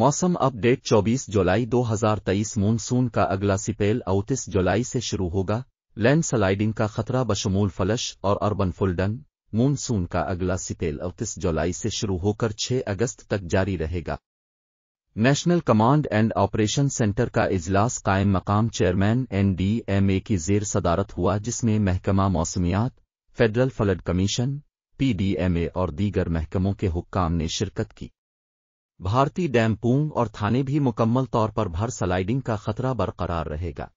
मौसम अपडेट 24 जुलाई 2023 मानसून का अगला सिपेल 29 जुलाई से शुरू होगा लैंड स्लाइडिंग का खतरा बशमूल फलश और अर्बन फुल्डन मानसून का अगला सिपेल अड़तीस जुलाई से शुरू होकर 6 अगस्त तक जारी रहेगा national command and operation centre का इजलास कायम मकाम चेयरमैन एनडीएमए की जेर सदारत हुआ जिसमें महकमा मौसमियात फेडरल फ्लड कमीशन पीडीएमए और दीगर महकमों के हुक्काम ने शिरकत की भारतीय डैम पूंग और थाने भी मुकम्मल तौर पर भर स्लाइडिंग का खतरा बरकरार रहेगा